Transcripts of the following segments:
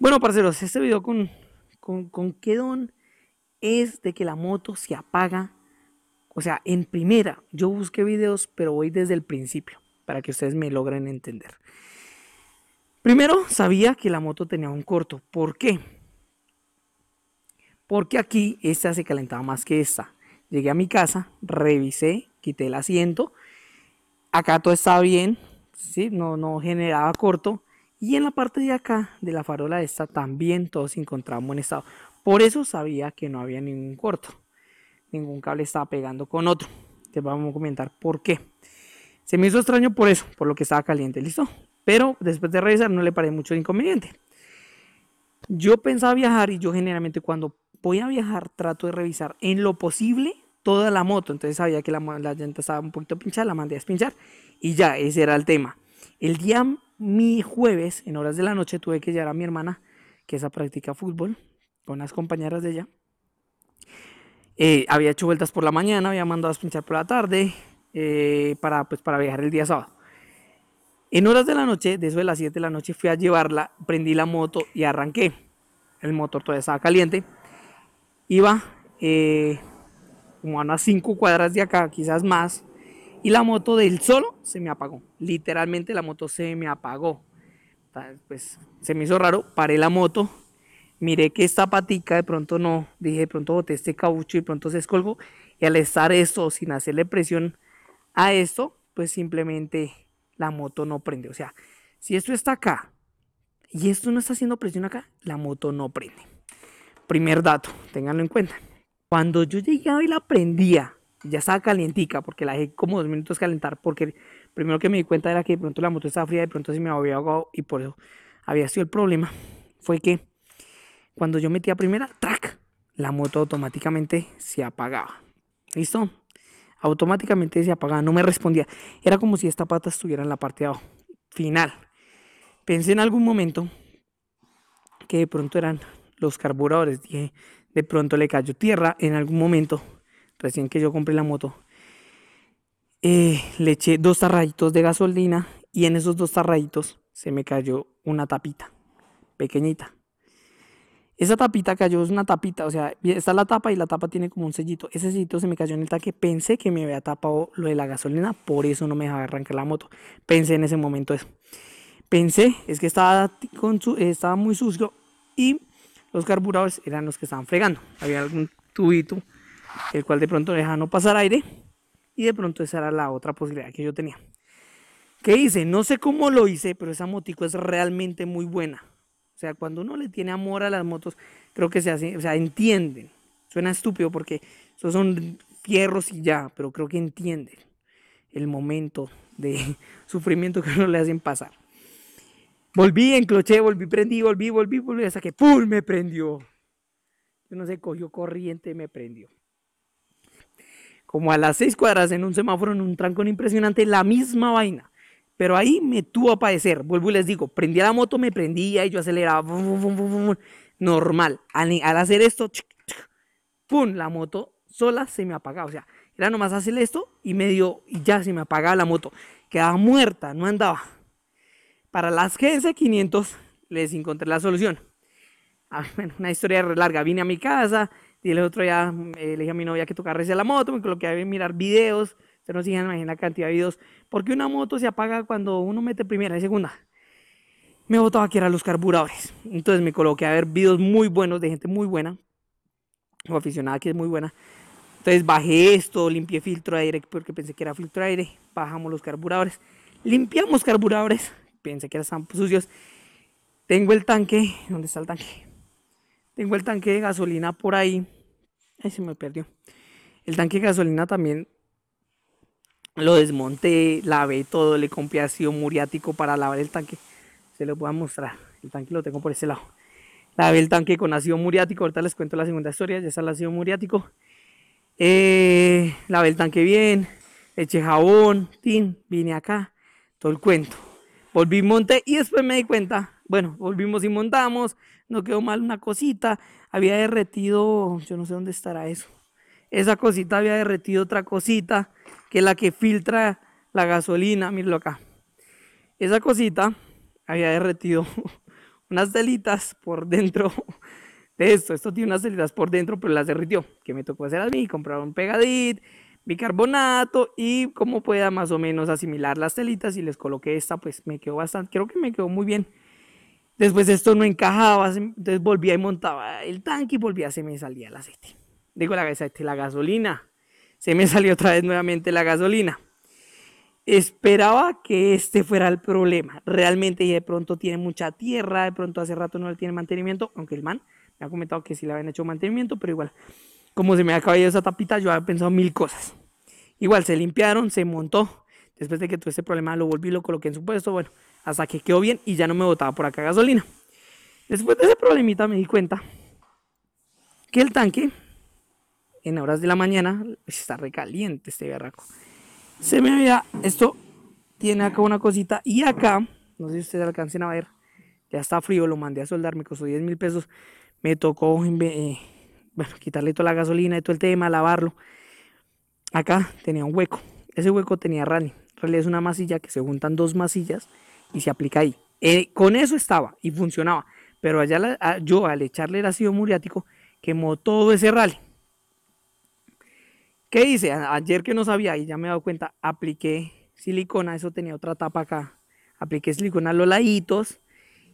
Bueno, parceros, este video con, con, con es de que la moto se apaga. O sea, en primera, yo busqué videos, pero voy desde el principio para que ustedes me logren entender. Primero, sabía que la moto tenía un corto. ¿Por qué? Porque aquí esta se calentaba más que esta. Llegué a mi casa, revisé, quité el asiento. Acá todo estaba bien, ¿sí? no, no generaba corto y en la parte de acá de la farola esta también todos se encontraba en buen estado. Por eso sabía que no había ningún corto. Ningún cable estaba pegando con otro. Te vamos a comentar por qué. Se me hizo extraño por eso, por lo que estaba caliente, listo. Pero después de revisar no le pareció mucho inconveniente. Yo pensaba viajar y yo generalmente cuando voy a viajar trato de revisar en lo posible toda la moto. Entonces sabía que la, la llanta estaba un poquito pinchada, la mandé a pinchar y ya, ese era el tema. El día mi jueves, en horas de la noche, tuve que llevar a mi hermana, que esa practica fútbol, con las compañeras de ella. Eh, había hecho vueltas por la mañana, había mandado a pinchar por la tarde, eh, para, pues, para viajar el día sábado. En horas de la noche, de eso de las 7 de la noche, fui a llevarla, prendí la moto y arranqué. El motor todavía estaba caliente. Iba eh, como a unas 5 cuadras de acá, quizás más, y la moto del solo se me apagó. Literalmente la moto se me apagó. Pues se me hizo raro, paré la moto, miré que esta patica de pronto no, dije de pronto boté este caucho y pronto se escolgó. Y al estar esto, sin hacerle presión a esto, pues simplemente la moto no prende. O sea, si esto está acá y esto no está haciendo presión acá, la moto no prende. Primer dato, ténganlo en cuenta. Cuando yo llegaba y la prendía ya estaba calientica, porque la dejé como dos minutos calentar, porque primero que me di cuenta era que de pronto la moto estaba fría, de pronto se me había ahogado y por eso había sido el problema. Fue que cuando yo metía primera, track, la moto automáticamente se apagaba. ¿Listo? Automáticamente se apagaba, no me respondía. Era como si esta pata estuviera en la parte de abajo. Final. Pensé en algún momento que de pronto eran los carburadores. Dije, de pronto le cayó tierra en algún momento recién que yo compré la moto, eh, le eché dos tarraditos de gasolina y en esos dos tarraditos se me cayó una tapita pequeñita. Esa tapita cayó, es una tapita, o sea, está la tapa y la tapa tiene como un sellito. Ese sellito se me cayó en el taque. Pensé que me había tapado lo de la gasolina, por eso no me dejaba arrancar la moto. Pensé en ese momento eso. Pensé, es que estaba, con estaba muy sucio y los carburadores eran los que estaban fregando. Había algún tubito el cual de pronto deja no pasar aire y de pronto esa era la otra posibilidad que yo tenía. ¿Qué hice? No sé cómo lo hice, pero esa motico es realmente muy buena. O sea, cuando uno le tiene amor a las motos, creo que se hace, o sea, entienden. Suena estúpido porque esos son fierros y ya, pero creo que entienden el momento de sufrimiento que uno le hacen pasar. Volví, encloché, volví, prendí, volví, volví, volví, hasta que ¡pum! me prendió. Yo no sé, cogió corriente, me prendió como a las seis cuadras en un semáforo, en un trancón impresionante, la misma vaina. Pero ahí me tuvo a padecer. Vuelvo y les digo, prendía la moto, me prendía y yo aceleraba. Bum, bum, bum, normal. Al, hacer esto, pum, la moto sola se me apagaba. O sea, era nomás hacer esto y medio, y ya se me apagaba la moto. Quedaba muerta, no andaba. Para las GS 500 les encontré la solución. Ah, una historia larga. Vine a mi casa, y el otro día mm, eh, le dije a mi novia que tocar la moto, me coloqué a mirar videos. Se nos se imagina la cantidad de videos. Porque una moto se apaga cuando uno mete primera y segunda. Me botaba que eran los carburadores. Entonces me coloqué a ver videos muy buenos de gente muy buena. O aficionada que es muy buena. Entonces bajé esto, limpié filtro de aire porque pensé que era filtro de aire. Bajamos los carburadores. Limpiamos carburadores. Pensé que eran sucios. Tengo el tanque. ¿Dónde está el tanque? Tengo el tanque de gasolina por ahí Ahí se me perdió. El tanque de gasolina también lo desmonté, lavé todo, le compré ácido muriático para lavar el tanque. Se lo voy a mostrar. El tanque lo tengo por ese lado. Lavé el tanque con ácido muriático. Ahorita les cuento la segunda historia. Ya está el ácido muriático. Eh, lavé el tanque bien. Eché jabón. Tin, vine acá. Todo el cuento. Volví, monté y después me di cuenta bueno, volvimos y montamos, no quedó mal una cosita, había derretido, yo no sé dónde estará eso. Esa cosita había derretido otra cosita, que es la que filtra la gasolina, mirlo acá. Esa cosita había derretido unas telitas por dentro de esto. Esto tiene unas telitas por dentro, pero las derritió. Que me tocó hacer a mí, comprar un pegadit, bicarbonato y como pueda más o menos asimilar las telitas y les coloqué esta, pues me quedó bastante, creo que me quedó muy bien. Después esto no encajaba, entonces volvía y montaba el tanque y volvía, se me salía el aceite. Digo, la, este, la gasolina. Se me salió otra vez nuevamente la gasolina. Esperaba que este fuera el problema. Realmente, y de pronto tiene mucha tierra, de pronto hace rato no le tiene mantenimiento, aunque el man me ha comentado que sí le habían hecho mantenimiento, pero igual, como se me ha acabado esa tapita, yo había pensado mil cosas. Igual, se limpiaron, se montó. Después de que tuve ese problema, lo volví, lo coloqué en su puesto. Bueno, hasta que quedó bien y ya no me botaba por acá gasolina. Después de ese problemita me di cuenta que el tanque, en horas de la mañana, está recaliente este berraco. Se me había, esto tiene acá una cosita y acá, no sé si ustedes alcancen a ver, ya está frío, lo mandé a soldar, me costó 10 mil pesos, me tocó eh, bueno, quitarle toda la gasolina y todo el tema, lavarlo. Acá tenía un hueco, ese hueco tenía rally. Rally es una masilla que se juntan dos masillas y se aplica ahí. Eh, con eso estaba y funcionaba. Pero allá yo al echarle el ácido muriático quemó todo ese rally. ¿Qué hice? Ayer que no sabía y ya me he dado cuenta, apliqué silicona, eso tenía otra tapa acá. Apliqué silicona a los laditos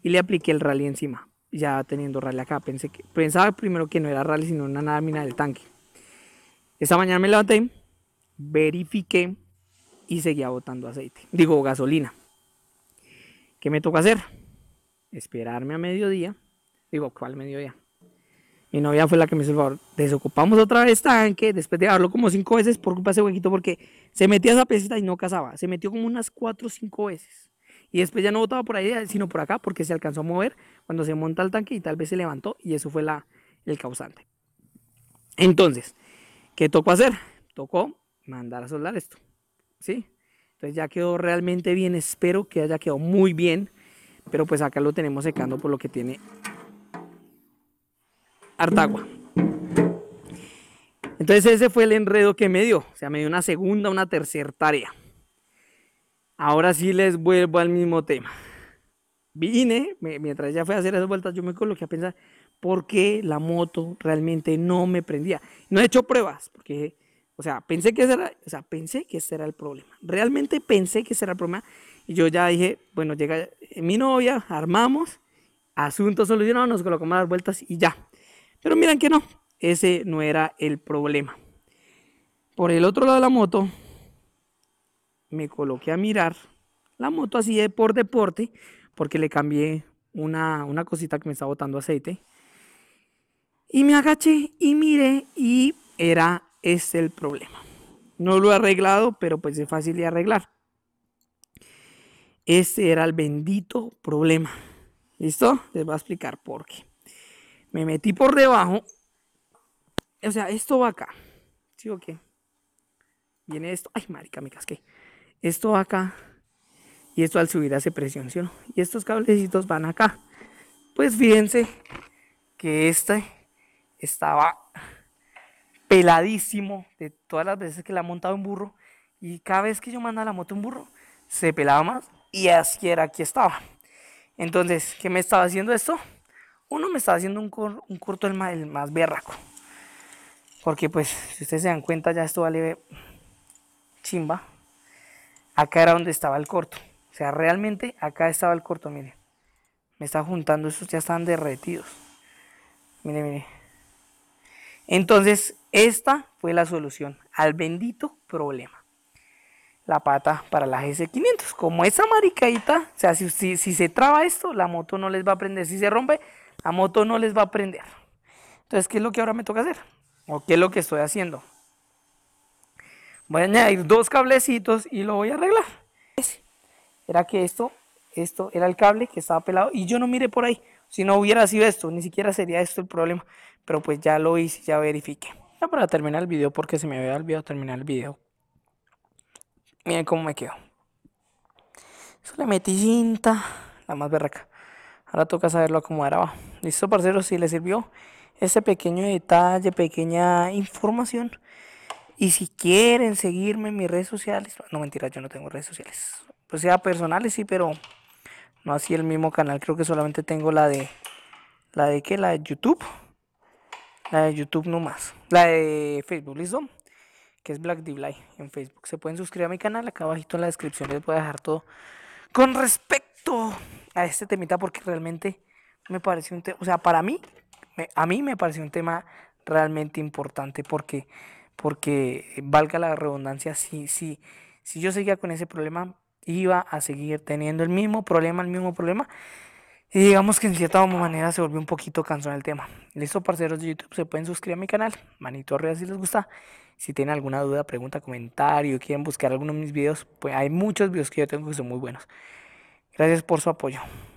y le apliqué el rally encima. Ya teniendo rally acá, pensé que, pensaba primero que no era rally, sino una lámina del tanque. Esta mañana me levanté, verifiqué y seguía botando aceite, digo gasolina. ¿Qué me tocó hacer? Esperarme a mediodía. Digo, ¿cuál mediodía? Mi novia fue la que me hizo el favor. Desocupamos otra vez este tanque, después de haberlo como cinco veces por culpa de ese huequito, porque se metía esa pesita y no cazaba. Se metió como unas cuatro o cinco veces. Y después ya no botaba por ahí, sino por acá, porque se alcanzó a mover cuando se monta el tanque y tal vez se levantó y eso fue la, el causante. Entonces, ¿qué tocó hacer? Tocó mandar a soldar esto. ¿Sí? Entonces ya quedó realmente bien, espero que haya quedado muy bien, pero pues acá lo tenemos secando por lo que tiene artagua. Entonces ese fue el enredo que me dio, o sea, me dio una segunda, una tercera tarea. Ahora sí les vuelvo al mismo tema. Vine, mientras ya fue a hacer esas vueltas, yo me coloqué a pensar por qué la moto realmente no me prendía. No he hecho pruebas, porque o sea, pensé que ese era, o sea, pensé que ese era el problema. Realmente pensé que ese era el problema. Y yo ya dije, bueno, llega eh, mi novia, armamos, asunto solucionado, nos colocamos las vueltas y ya. Pero miren que no, ese no era el problema. Por el otro lado de la moto, me coloqué a mirar la moto así de por deporte, porque le cambié una, una cosita que me estaba botando aceite. Y me agaché y miré y era es el problema. No lo he arreglado, pero pues es fácil de arreglar. Este era el bendito problema. ¿Listo? Les voy a explicar por qué. Me metí por debajo. O sea, esto va acá. ¿Sí o qué? Viene esto. Ay, marica, me casqué. Esto va acá. Y esto al subir hace presión, ¿sí o no? Y estos cablecitos van acá. Pues fíjense que este estaba peladísimo de todas las veces que la ha montado un burro. Y cada vez que yo mandaba la moto un burro, se pelaba más. Y así era, aquí estaba. Entonces, ¿qué me estaba haciendo esto? Uno me estaba haciendo un, un corto el más, el más berraco. Porque pues, si ustedes se dan cuenta, ya esto vale chimba. Acá era donde estaba el corto. O sea, realmente acá estaba el corto, miren. Me está juntando, estos ya están derretidos. Miren, miren. Entonces, esta fue la solución al bendito problema. La pata para la GC500. Como esa maricadita, o sea, si, si, se traba esto, la moto no les va a prender. Si se rompe, la moto no les va a prender. Entonces, ¿qué es lo que ahora me toca hacer? ¿O qué es lo que estoy haciendo? Voy a añadir dos cablecitos y lo voy a arreglar. Era que esto, esto era el cable que estaba pelado y yo no miré por ahí. Si no hubiera sido esto, ni siquiera sería esto el problema. Pero pues ya lo hice, ya verifiqué. Ya ah, para terminar el video, porque se me había olvidado terminar el video. Miren cómo me quedo Eso le metí cinta, la más berraca. Ahora toca saberlo acomodar va Listo, parceros, si les sirvió ese pequeño detalle, pequeña información. Y si quieren seguirme en mis redes sociales, no mentira, yo no tengo redes sociales. Pues sea personales sí, pero no así el mismo canal. Creo que solamente tengo la de la de qué la de YouTube. La de YouTube no más. La de Facebook, ¿listo? Que es Black Divly en Facebook. Se pueden suscribir a mi canal. Acá abajito en la descripción les voy a dejar todo con respecto a este temita porque realmente me pareció un tema, o sea, para mí, a mí me pareció un tema realmente importante porque, porque valga la redundancia, si, si, si yo seguía con ese problema, iba a seguir teniendo el mismo problema, el mismo problema. Y digamos que en cierta manera se volvió un poquito cansón el tema. Listo, parceros de YouTube, se pueden suscribir a mi canal, manito arriba si les gusta. Si tienen alguna duda, pregunta, comentario, quieren buscar alguno de mis videos, pues hay muchos videos que yo tengo que son muy buenos. Gracias por su apoyo.